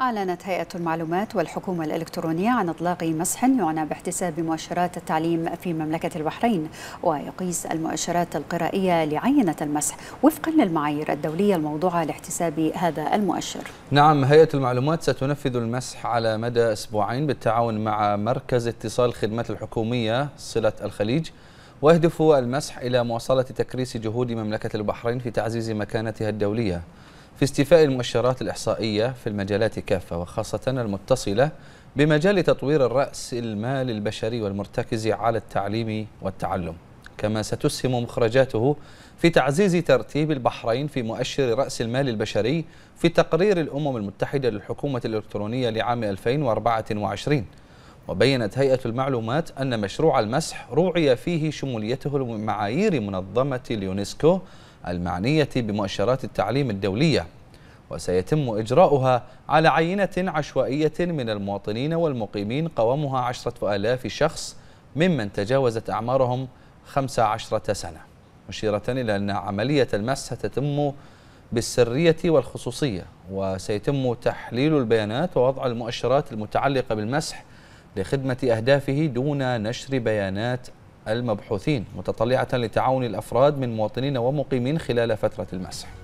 أعلنت هيئة المعلومات والحكومة الإلكترونية عن إطلاق مسح يعنى باحتساب مؤشرات التعليم في مملكة البحرين ويقيس المؤشرات القرائية لعينة المسح وفقا للمعايير الدولية الموضوعة لاحتساب هذا المؤشر نعم هيئة المعلومات ستنفذ المسح على مدى أسبوعين بالتعاون مع مركز اتصال الخدمات الحكومية صلة الخليج ويهدف المسح إلى مواصلة تكريس جهود مملكة البحرين في تعزيز مكانتها الدولية في استيفاء المؤشرات الإحصائية في المجالات كافة وخاصة المتصلة بمجال تطوير الرأس المال البشري والمرتكز على التعليم والتعلم كما ستسهم مخرجاته في تعزيز ترتيب البحرين في مؤشر رأس المال البشري في تقرير الأمم المتحدة للحكومة الإلكترونية لعام 2024 وبينت هيئة المعلومات أن مشروع المسح روعي فيه شموليته لمعايير منظمة اليونسكو المعنية بمؤشرات التعليم الدولية وسيتم إجراؤها على عينة عشوائية من المواطنين والمقيمين قوامها عشرة آلاف شخص ممن تجاوزت أعمارهم 15 سنة مشيرة إلى أن عملية المس ستتم بالسرية والخصوصية وسيتم تحليل البيانات ووضع المؤشرات المتعلقة بالمسح لخدمة أهدافه دون نشر بيانات المبحوثين متطلعة لتعاون الأفراد من مواطنين ومقيمين خلال فترة المسح